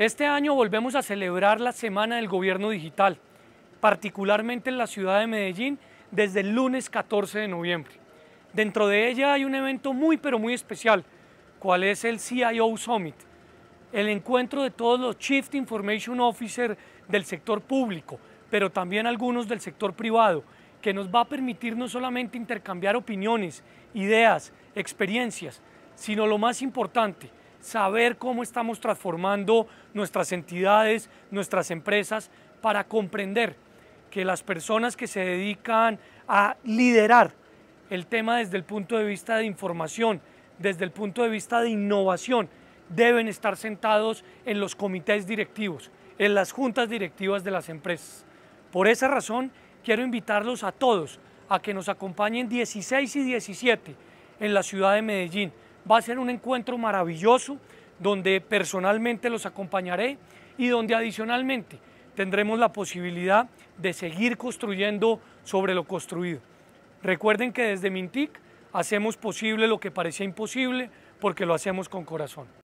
Este año volvemos a celebrar la Semana del Gobierno Digital, particularmente en la ciudad de Medellín desde el lunes 14 de noviembre. Dentro de ella hay un evento muy pero muy especial, cual es el CIO Summit, el encuentro de todos los Chief Information Officer del sector público, pero también algunos del sector privado, que nos va a permitir no solamente intercambiar opiniones, ideas, experiencias, sino lo más importante, saber cómo estamos transformando nuestras entidades, nuestras empresas, para comprender que las personas que se dedican a liderar el tema desde el punto de vista de información, desde el punto de vista de innovación, deben estar sentados en los comités directivos, en las juntas directivas de las empresas. Por esa razón, quiero invitarlos a todos a que nos acompañen 16 y 17 en la ciudad de Medellín Va a ser un encuentro maravilloso donde personalmente los acompañaré y donde adicionalmente tendremos la posibilidad de seguir construyendo sobre lo construido. Recuerden que desde Mintic hacemos posible lo que parecía imposible porque lo hacemos con corazón.